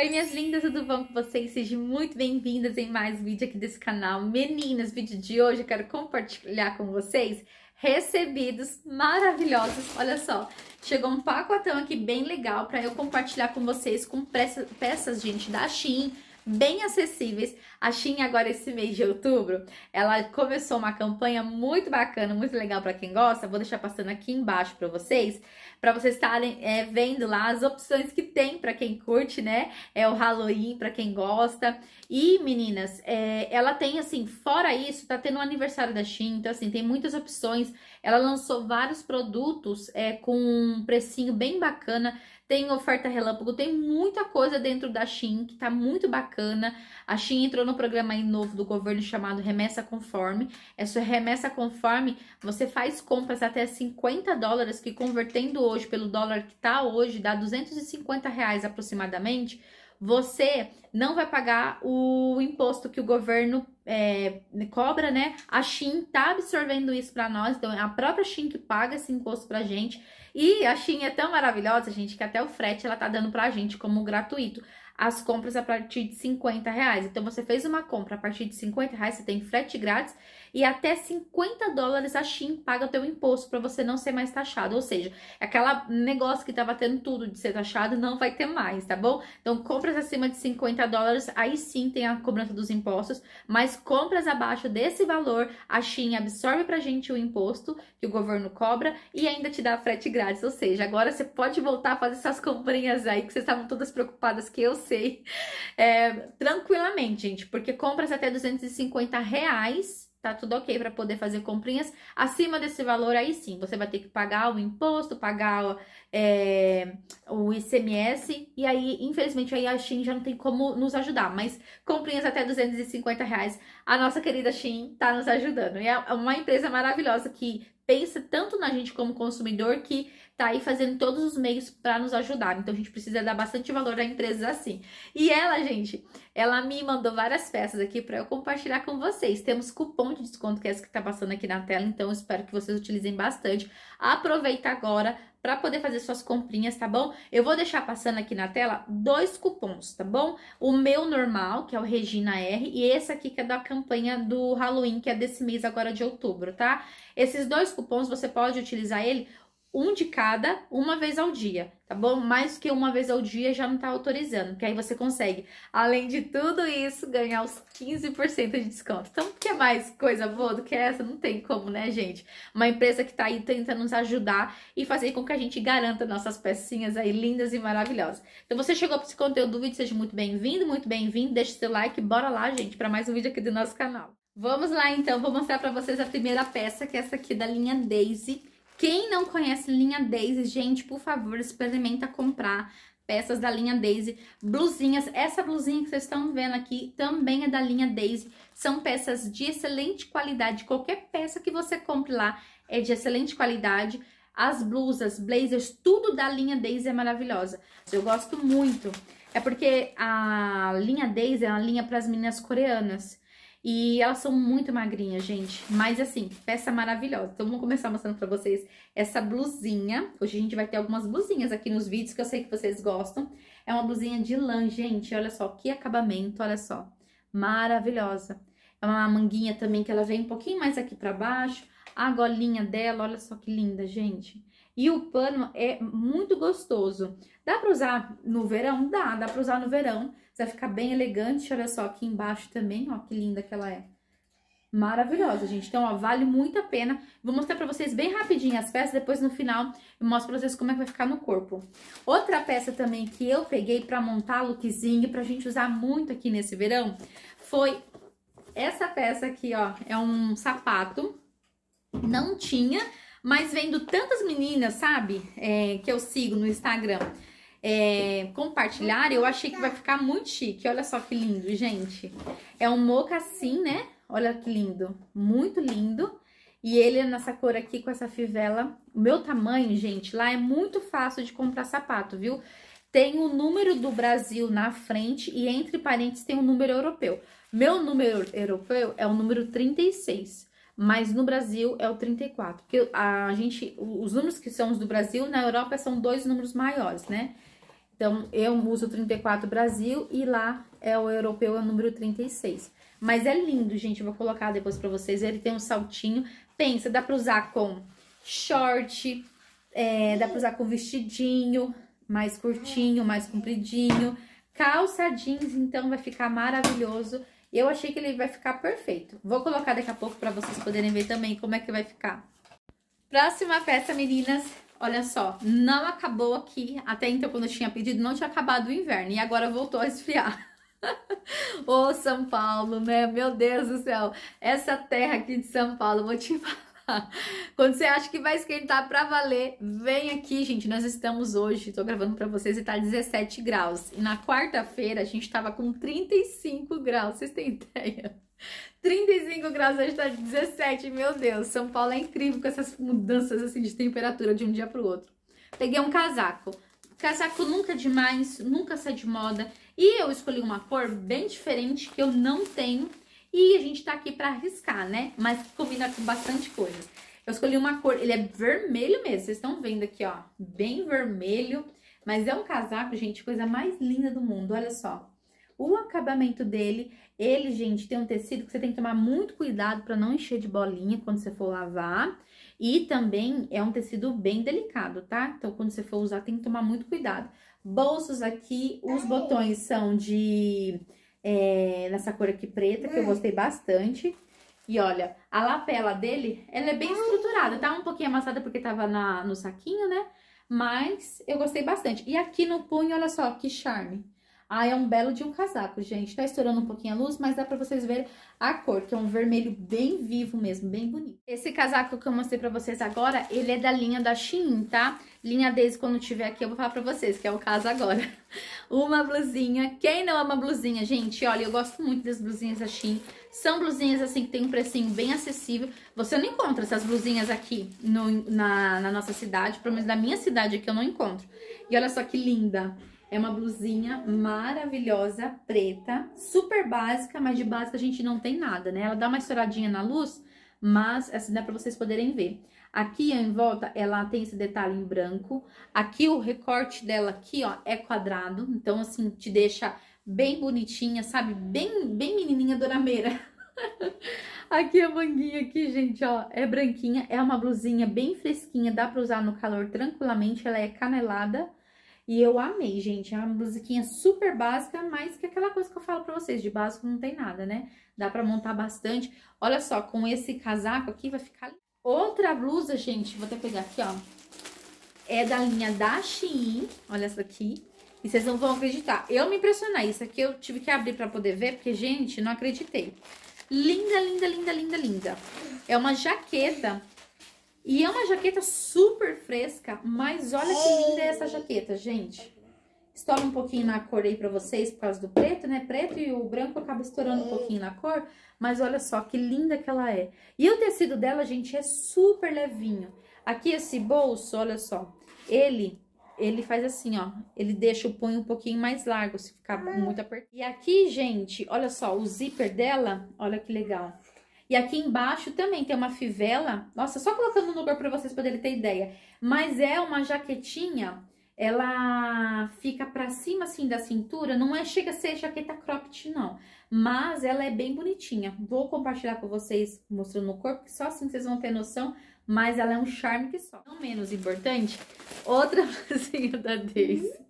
Oi, minhas lindas, tudo bom com vocês? Sejam muito bem-vindas em mais um vídeo aqui desse canal. Meninas, vídeo de hoje eu quero compartilhar com vocês recebidos maravilhosos. Olha só, chegou um pacotão aqui bem legal para eu compartilhar com vocês com peças, peças, gente, da Shein, bem acessíveis. A Shein agora esse mês de outubro, ela começou uma campanha muito bacana, muito legal para quem gosta. Vou deixar passando aqui embaixo para vocês, para vocês estarem é, vendo lá as opções que tem para quem curte, né? É o Halloween para quem gosta. E meninas, é, ela tem assim, fora isso, tá tendo o um aniversário da Shein, então assim tem muitas opções. Ela lançou vários produtos é, com um precinho bem bacana tem oferta relâmpago, tem muita coisa dentro da Shein que tá muito bacana. A Shein entrou no programa aí novo do governo chamado Remessa Conforme. Essa é remessa conforme você faz compras até 50 dólares, que convertendo hoje pelo dólar que tá hoje, dá 250 reais aproximadamente você não vai pagar o imposto que o governo é, cobra, né? A Shin tá absorvendo isso para nós, então é a própria Shin que paga esse imposto pra gente. E a Shin é tão maravilhosa, gente, que até o frete ela tá dando pra gente como gratuito. As compras a partir de 50 reais. Então, você fez uma compra a partir de 50 reais, você tem frete grátis e até 50 dólares a Shin paga o teu imposto para você não ser mais taxado. Ou seja, aquela negócio que tava tendo tudo de ser taxado não vai ter mais, tá bom? Então, compras acima de 50 dólares, aí sim tem a cobrança dos impostos, mas compras abaixo desse valor, a Shin absorve pra gente o imposto que o governo cobra e ainda te dá frete grátis. Ou seja, agora você pode voltar a fazer essas comprinhas aí que vocês estavam todas preocupadas, que eu sei, é, tranquilamente, gente, porque compras até 250 reais tá tudo ok para poder fazer comprinhas. Acima desse valor, aí sim, você vai ter que pagar o imposto, pagar é, o ICMS, e aí, infelizmente, aí a Shein já não tem como nos ajudar, mas comprinhas até 250 reais, a nossa querida Shein tá nos ajudando. E é uma empresa maravilhosa que pensa tanto na gente como consumidor que tá aí fazendo todos os meios para nos ajudar. Então a gente precisa dar bastante valor a empresas assim. E ela, gente, ela me mandou várias peças aqui para eu compartilhar com vocês. Temos cupom de desconto que é esse que tá passando aqui na tela, então eu espero que vocês utilizem bastante. Aproveita agora para poder fazer suas comprinhas, tá bom? Eu vou deixar passando aqui na tela dois cupons, tá bom? O meu normal, que é o Regina R, e esse aqui que é da campanha do Halloween, que é desse mês agora de outubro, tá? Esses dois cupons você pode utilizar ele um de cada, uma vez ao dia, tá bom? Mais que uma vez ao dia já não tá autorizando, porque aí você consegue, além de tudo isso, ganhar os 15% de desconto. Então, quer mais coisa boa do que essa? Não tem como, né, gente? Uma empresa que tá aí tentando nos ajudar e fazer com que a gente garanta nossas pecinhas aí lindas e maravilhosas. Então, você chegou para esse conteúdo vídeo, seja muito bem-vindo, muito bem-vindo, deixa seu like, bora lá, gente, para mais um vídeo aqui do nosso canal. Vamos lá, então, vou mostrar para vocês a primeira peça, que é essa aqui da linha Daisy quem não conhece linha Daisy, gente, por favor, experimenta comprar peças da linha Daisy, blusinhas. Essa blusinha que vocês estão vendo aqui também é da linha Daisy. São peças de excelente qualidade. Qualquer peça que você compre lá é de excelente qualidade. As blusas, blazers, tudo da linha Daisy é maravilhosa. Eu gosto muito. É porque a linha Daisy é uma linha para as meninas coreanas. E elas são muito magrinhas, gente. Mas assim, peça maravilhosa. Então, vamos começar mostrando pra vocês essa blusinha. Hoje a gente vai ter algumas blusinhas aqui nos vídeos que eu sei que vocês gostam. É uma blusinha de lã, gente. Olha só, que acabamento, olha só. Maravilhosa. É uma manguinha também que ela vem um pouquinho mais aqui pra baixo. A golinha dela, olha só que linda, gente. E o pano é muito gostoso. Dá para usar no verão? Dá, dá para usar no verão. Você vai ficar bem elegante. Olha só aqui embaixo também, ó, que linda que ela é. Maravilhosa, gente. Então, ó, vale muito a pena. Vou mostrar pra vocês bem rapidinho as peças, depois no final eu mostro pra vocês como é que vai ficar no corpo. Outra peça também que eu peguei pra montar lookzinho, pra gente usar muito aqui nesse verão, foi essa peça aqui, ó. É um sapato, não tinha, mas vendo tantas meninas, sabe, é, que eu sigo no Instagram é, compartilhar, eu achei que vai ficar muito chique. Olha só que lindo, gente. É um mocassim, né? Olha que lindo. Muito lindo. E ele é nessa cor aqui com essa fivela. O meu tamanho, gente, lá é muito fácil de comprar sapato, viu? Tem o número do Brasil na frente e entre parênteses tem o número europeu. Meu número europeu é o número 36 mas no Brasil é o 34. Porque a gente, os números que são os do Brasil, na Europa são dois números maiores, né? Então, eu uso o 34 Brasil e lá é o europeu, é o número 36. Mas é lindo, gente, eu vou colocar depois pra vocês. Ele tem um saltinho. Pensa, dá pra usar com short, é, dá pra usar com vestidinho, mais curtinho, mais compridinho. Calça jeans, então, vai ficar maravilhoso. Eu achei que ele vai ficar perfeito. Vou colocar daqui a pouco para vocês poderem ver também como é que vai ficar. Próxima peça, meninas. Olha só, não acabou aqui. Até então, quando eu tinha pedido, não tinha acabado o inverno. E agora voltou a esfriar. Ô, São Paulo, né? Meu Deus do céu. Essa terra aqui de São Paulo, vou te falar. Quando você acha que vai esquentar pra valer, vem aqui, gente. Nós estamos hoje, tô gravando pra vocês e tá 17 graus. E na quarta-feira a gente tava com 35 graus, vocês têm ideia? 35 graus, hoje tá 17, meu Deus. São Paulo é incrível com essas mudanças assim de temperatura de um dia pro outro. Peguei um casaco. Casaco nunca é demais, nunca sai de moda. E eu escolhi uma cor bem diferente que eu não tenho e a gente tá aqui pra arriscar, né? Mas combina com bastante coisa. Eu escolhi uma cor, ele é vermelho mesmo, vocês estão vendo aqui, ó. Bem vermelho. Mas é um casaco, gente, coisa mais linda do mundo, olha só. O acabamento dele, ele, gente, tem um tecido que você tem que tomar muito cuidado para não encher de bolinha quando você for lavar. E também é um tecido bem delicado, tá? Então, quando você for usar, tem que tomar muito cuidado. Bolsos aqui, os Ai. botões são de é, nessa cor aqui preta, que eu é. gostei bastante. E olha, a lapela dele, ela é bem estruturada, tá um pouquinho amassada porque tava na, no saquinho, né? Mas eu gostei bastante. E aqui no punho, olha só, que charme. Ah, é um belo de um casaco, gente. Tá estourando um pouquinho a luz, mas dá pra vocês verem a cor, que é um vermelho bem vivo mesmo, bem bonito. Esse casaco que eu mostrei pra vocês agora, ele é da linha da Shein, tá? Linha desde quando tiver aqui, eu vou falar pra vocês, que é o caso agora. Uma blusinha. Quem não ama blusinha, gente? Olha, eu gosto muito das blusinhas da Shein. São blusinhas, assim, que tem um precinho bem acessível. Você não encontra essas blusinhas aqui no, na, na nossa cidade, pelo menos na minha cidade aqui eu não encontro. E olha só que linda. É uma blusinha maravilhosa, preta, super básica, mas de básica a gente não tem nada, né? Ela dá uma estouradinha na luz, mas assim dá pra vocês poderem ver. Aqui em volta ela tem esse detalhe em branco. Aqui o recorte dela aqui, ó, é quadrado. Então assim, te deixa bem bonitinha, sabe? Bem, bem menininha dorameira. aqui a manguinha aqui, gente, ó, é branquinha. É uma blusinha bem fresquinha, dá pra usar no calor tranquilamente. Ela é canelada. E eu amei, gente. É uma musiquinha super básica, mas que é aquela coisa que eu falo pra vocês, de básico não tem nada, né? Dá pra montar bastante. Olha só, com esse casaco aqui vai ficar... Outra blusa, gente, vou até pegar aqui, ó. É da linha da Shein, olha essa aqui E vocês não vão acreditar. Eu me impressionei, isso aqui eu tive que abrir pra poder ver, porque, gente, não acreditei. Linda, linda, linda, linda, linda. É uma jaqueta e é uma jaqueta super fresca, mas olha que linda é essa jaqueta, gente. Estoura um pouquinho na cor aí pra vocês, por causa do preto, né? Preto e o branco acaba estourando um é. pouquinho na cor, mas olha só que linda que ela é. E o tecido dela, gente, é super levinho. Aqui esse bolso, olha só, ele ele faz assim, ó. Ele deixa o punho um pouquinho mais largo, se ficar ah. muito apertado. E aqui, gente, olha só, o zíper dela, olha que legal. E aqui embaixo também tem uma fivela. Nossa, só colocando no lugar para vocês poderem ter ideia. Mas é uma jaquetinha, ela fica para cima assim da cintura, não é chega a ser jaqueta cropped não, mas ela é bem bonitinha. Vou compartilhar com vocês mostrando no corpo, que só assim vocês vão ter noção, mas ela é um charme que só. Não menos importante, outra blusinha da Daisy. Uhum.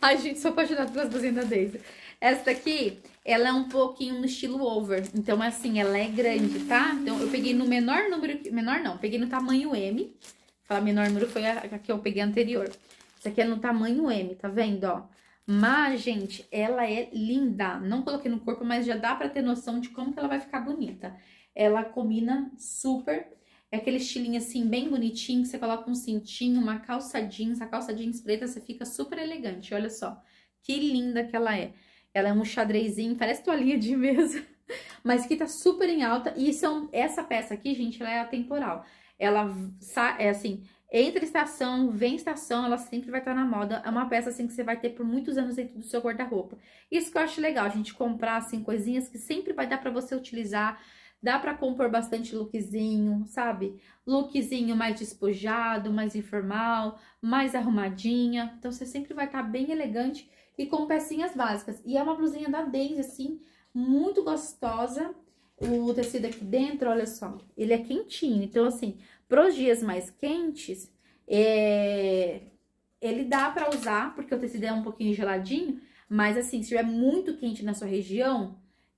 Ai, gente, sou apaixonada pelas blusinhas da Daisy. Essa aqui, ela é um pouquinho no estilo over. Então, assim, ela é grande, tá? Então, eu peguei no menor número... Menor não, peguei no tamanho M. Falar menor número foi a, a que eu peguei anterior. Essa aqui é no tamanho M, tá vendo, ó? Mas, gente, ela é linda. Não coloquei no corpo, mas já dá pra ter noção de como que ela vai ficar bonita. Ela combina super. É aquele estilinho assim, bem bonitinho, que você coloca um cintinho, uma calça jeans. A calça jeans preta, você fica super elegante. Olha só, que linda que ela é. Ela é um xadrezinho, parece toalhinha de mesa, mas que tá super em alta. E são, é essa peça aqui, gente, ela é atemporal. Ela é assim, entra estação, vem estação, ela sempre vai estar tá na moda. É uma peça assim que você vai ter por muitos anos dentro do seu guarda-roupa. Isso que eu acho legal, a gente comprar assim coisinhas que sempre vai dar para você utilizar. Dá para compor bastante lookzinho, sabe? Lookzinho mais despojado, mais informal, mais arrumadinha. Então você sempre vai estar tá bem elegante e com pecinhas básicas. E é uma blusinha da Daisy, assim, muito gostosa. O tecido aqui dentro, olha só, ele é quentinho. Então, assim, pros dias mais quentes, é... ele dá pra usar, porque o tecido é um pouquinho geladinho. Mas, assim, se estiver muito quente na sua região,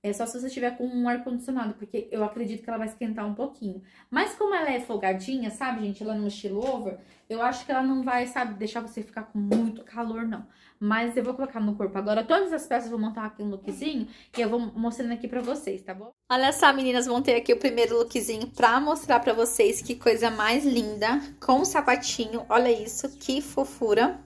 é só se você tiver com um ar-condicionado, porque eu acredito que ela vai esquentar um pouquinho. Mas como ela é folgadinha, sabe, gente? Ela não estilo over, eu acho que ela não vai, sabe, deixar você ficar com muito calor, não. Mas eu vou colocar no corpo agora todas as peças, vou montar aqui um lookzinho e eu vou mostrando aqui pra vocês, tá bom? Olha só, meninas, montei aqui o primeiro lookzinho pra mostrar pra vocês que coisa mais linda, com o sapatinho, olha isso, que fofura.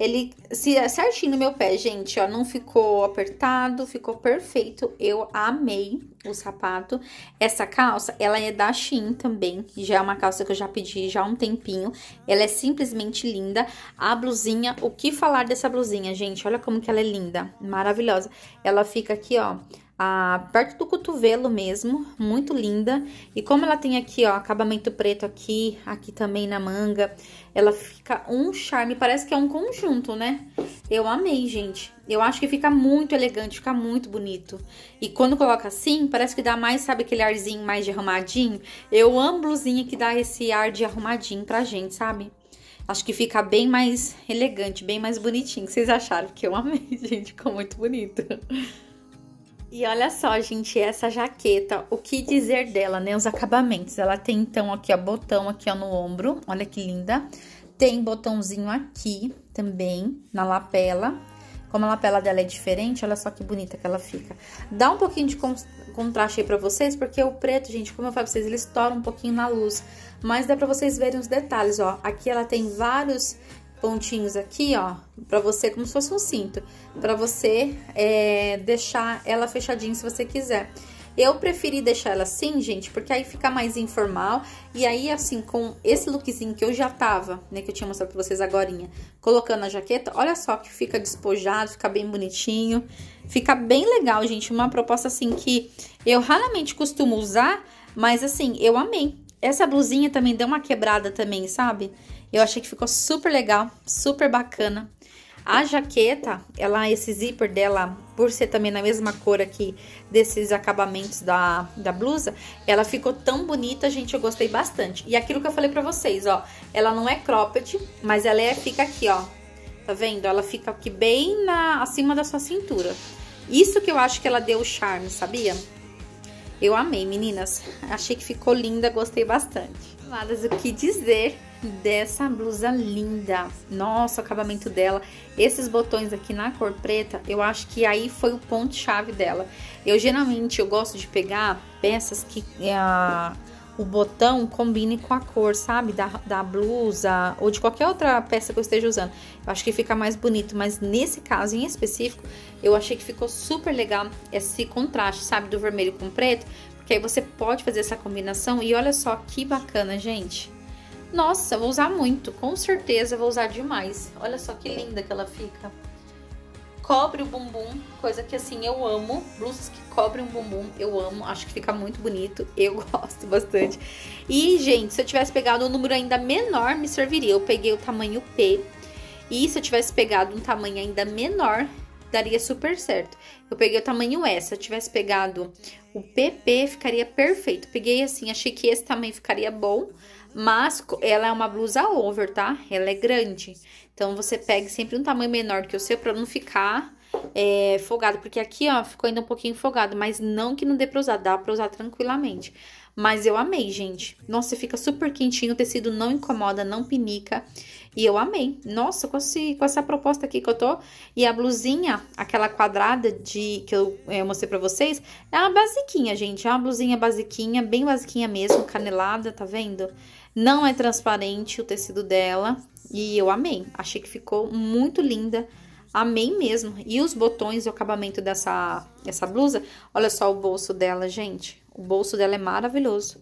Ele se é certinho no meu pé, gente, ó, não ficou apertado, ficou perfeito. Eu amei o sapato. Essa calça, ela é da Shein também, já é uma calça que eu já pedi já há um tempinho. Ela é simplesmente linda. A blusinha, o que falar dessa blusinha, gente? Olha como que ela é linda, maravilhosa. Ela fica aqui, ó, ah, perto do cotovelo mesmo, muito linda. E como ela tem aqui, ó, acabamento preto aqui, aqui também na manga, ela fica um charme, parece que é um conjunto, né? Eu amei, gente. Eu acho que fica muito elegante, fica muito bonito. E quando coloca assim, parece que dá mais, sabe, aquele arzinho mais de arrumadinho? Eu amo blusinha que dá esse ar de arrumadinho pra gente, sabe? Acho que fica bem mais elegante, bem mais bonitinho. Vocês acharam? Porque eu amei, gente. Ficou muito bonito. E olha só, gente, essa jaqueta, o que dizer dela, né? Os acabamentos. Ela tem, então, aqui, ó, botão aqui, ó, no ombro. Olha que linda. Tem botãozinho aqui também, na lapela. Como a lapela dela é diferente, olha só que bonita que ela fica. Dá um pouquinho de con contraste aí pra vocês, porque o preto, gente, como eu falei pra vocês, ele estoura um pouquinho na luz. Mas dá pra vocês verem os detalhes, ó. Aqui ela tem vários pontinhos aqui, ó, pra você, como se fosse um cinto, pra você é, deixar ela fechadinha se você quiser. Eu preferi deixar ela assim, gente, porque aí fica mais informal. E aí, assim, com esse lookzinho que eu já tava, né, que eu tinha mostrado pra vocês agorinha, colocando a jaqueta, olha só que fica despojado, fica bem bonitinho. Fica bem legal, gente, uma proposta, assim, que eu raramente costumo usar, mas, assim, eu amei. Essa blusinha também deu uma quebrada também, sabe? Sabe? Eu achei que ficou super legal, super bacana. A jaqueta, ela, esse zíper dela, por ser também na mesma cor aqui desses acabamentos da, da blusa, ela ficou tão bonita, gente, eu gostei bastante. E aquilo que eu falei pra vocês, ó, ela não é cropped, mas ela é, fica aqui, ó, tá vendo? Ela fica aqui bem na, acima da sua cintura. Isso que eu acho que ela deu o charme, sabia? Eu amei, meninas. Achei que ficou linda, gostei bastante. Amadas, o que dizer dessa blusa linda. Nossa, o acabamento dela. Esses botões aqui na cor preta, eu acho que aí foi o ponto chave dela. Eu geralmente eu gosto de pegar peças que eh, a, o botão combine com a cor, sabe? Da, da blusa ou de qualquer outra peça que eu esteja usando. Eu acho que fica mais bonito, mas nesse caso em específico, eu achei que ficou super legal esse contraste, sabe? Do vermelho com preto. Porque aí você pode fazer essa combinação e olha só que bacana, gente. Nossa, vou usar muito, com certeza vou usar demais. Olha só que linda que ela fica. Cobre o bumbum, coisa que assim eu amo. Blusas que cobrem o bumbum, eu amo. Acho que fica muito bonito, eu gosto bastante. E, gente, se eu tivesse pegado um número ainda menor, me serviria. Eu peguei o tamanho P. E se eu tivesse pegado um tamanho ainda menor, daria super certo. Eu peguei o tamanho S, se eu tivesse pegado o PP, ficaria perfeito. Peguei assim, achei que esse tamanho ficaria bom, mas ela é uma blusa over, tá? Ela é grande. Então, você pegue sempre um tamanho menor que o seu pra não ficar é, folgado. Porque aqui, ó, ficou ainda um pouquinho folgado, mas não que não dê pra usar, dá pra usar tranquilamente. Mas eu amei, gente. Nossa, fica super quentinho, o tecido não incomoda, não pinica. E eu amei. Nossa, com, esse, com essa proposta aqui que eu tô. E a blusinha, aquela quadrada de que eu, eu mostrei pra vocês, é uma basiquinha, gente. É uma blusinha basiquinha, bem basiquinha mesmo, canelada, tá vendo? Não é transparente o tecido dela. E eu amei. Achei que ficou muito linda. Amei mesmo. E os botões, o acabamento dessa essa blusa. Olha só o bolso dela, gente. O bolso dela é maravilhoso.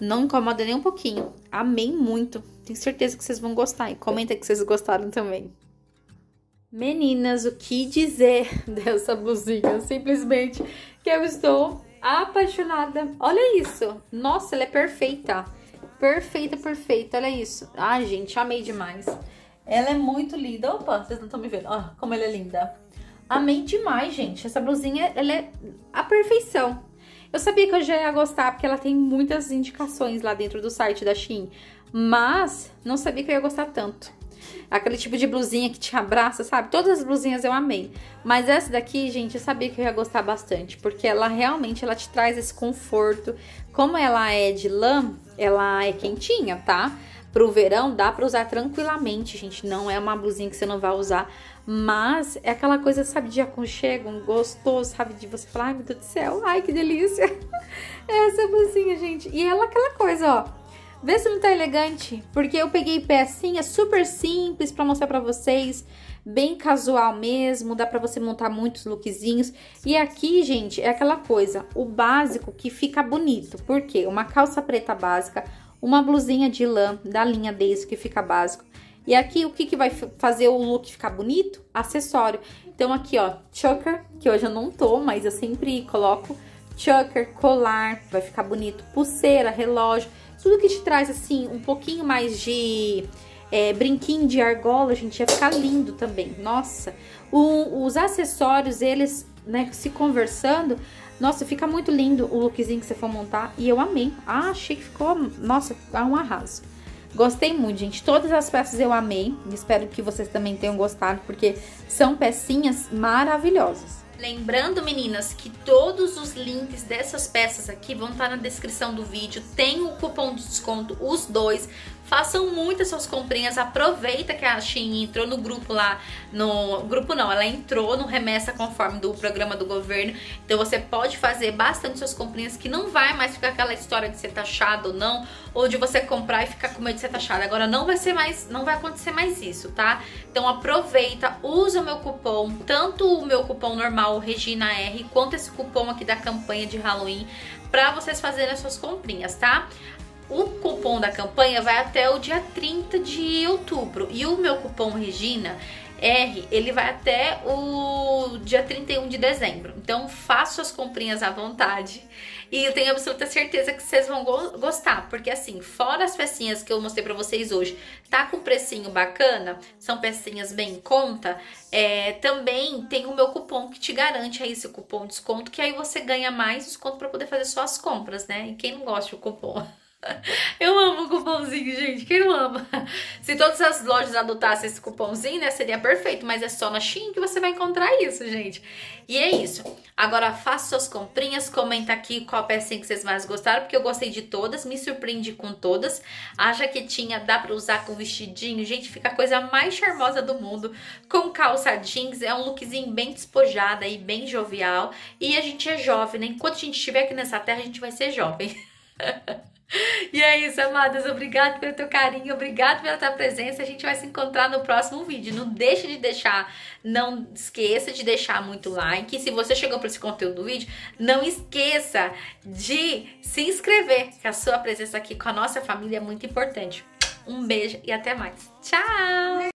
Não incomoda nem um pouquinho. Amei muito. Tenho certeza que vocês vão gostar. E comenta que vocês gostaram também. Meninas, o que dizer dessa blusinha? Simplesmente que eu estou apaixonada. Olha isso. Nossa, ela é perfeita. Perfeita, perfeita. Olha isso. Ai, gente, amei demais. Ela é muito linda. Opa, vocês não estão me vendo. Olha ah, como ela é linda. Amei demais, gente. Essa blusinha, ela é a perfeição. Eu sabia que eu já ia gostar, porque ela tem muitas indicações lá dentro do site da Shein, mas não sabia que eu ia gostar tanto. Aquele tipo de blusinha que te abraça, sabe? Todas as blusinhas eu amei. Mas essa daqui, gente, eu sabia que eu ia gostar bastante, porque ela realmente ela te traz esse conforto. Como ela é de lã, ela é quentinha, tá? Pro verão dá para usar tranquilamente, gente. Não é uma blusinha que você não vai usar mas é aquela coisa, sabe, de aconchego, um gostoso, sabe, de você falar, ai meu Deus do céu, ai que delícia. Essa blusinha, gente. E ela aquela coisa, ó, Vê se não tá elegante, porque eu peguei pecinha super simples pra mostrar pra vocês, bem casual mesmo, dá pra você montar muitos lookzinhos. E aqui, gente, é aquela coisa, o básico que fica bonito, Por quê? uma calça preta básica, uma blusinha de lã da linha Daisy que fica básico, e aqui, o que, que vai fazer o look ficar bonito? Acessório. Então, aqui, ó, choker, que hoje eu não tô, mas eu sempre coloco choker, colar, vai ficar bonito, pulseira, relógio, tudo que te traz, assim, um pouquinho mais de é, brinquinho de argola, gente, ia ficar lindo também, nossa. O, os acessórios, eles, né, se conversando, nossa, fica muito lindo o lookzinho que você for montar, e eu amei. Ah, achei que ficou, nossa, é um arraso. Gostei muito, gente. Todas as peças eu amei. Espero que vocês também tenham gostado, porque são pecinhas maravilhosas. Lembrando, meninas, que todos os links dessas peças aqui vão estar tá na descrição do vídeo. Tem o cupom de desconto, os dois, Façam muitas suas comprinhas, aproveita que a Shein entrou no grupo lá, no grupo não, ela entrou no remessa conforme do programa do governo. Então você pode fazer bastante suas comprinhas que não vai mais ficar aquela história de ser taxado ou não, ou de você comprar e ficar com medo de ser taxado. Agora não vai ser mais, não vai acontecer mais isso, tá? Então aproveita, usa o meu cupom, tanto o meu cupom normal Regina R, quanto esse cupom aqui da campanha de Halloween para vocês fazerem as suas comprinhas, tá? O cupom da campanha vai até o dia 30 de outubro e o meu cupom Regina R, ele vai até o dia 31 de dezembro. Então, faço as comprinhas à vontade. E eu tenho absoluta certeza que vocês vão go gostar, porque assim, fora as pecinhas que eu mostrei para vocês hoje, tá com precinho bacana, são pecinhas bem em conta, é, também tem o meu cupom que te garante aí esse cupom de desconto, que aí você ganha mais desconto para poder fazer suas compras, né? E quem não gosta do cupom? Eu amo o cupomzinho, gente. Quem não ama? Se todas as lojas adotassem esse cupomzinho, né? Seria perfeito. Mas é só na Shein que você vai encontrar isso, gente. E é isso. Agora faça suas comprinhas. Comenta aqui qual pecinha que vocês mais gostaram. Porque eu gostei de todas. Me surpreendi com todas. A jaquetinha dá pra usar com vestidinho. Gente, fica a coisa mais charmosa do mundo. Com calça jeans. É um lookzinho bem despojada e bem jovial. E a gente é jovem, né? Enquanto a gente estiver aqui nessa terra, a gente vai ser jovem. E é isso, amadas. Obrigado pelo teu carinho, obrigado pela tua presença. A gente vai se encontrar no próximo vídeo. Não deixe de deixar, não esqueça de deixar muito like. Se você chegou para esse conteúdo do vídeo, não esqueça de se inscrever, que a sua presença aqui com a nossa família é muito importante. Um beijo e até mais. Tchau!